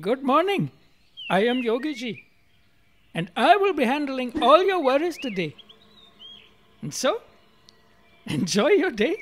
Good morning. I am Yogiji, and I will be handling all your worries today. And so, enjoy your day.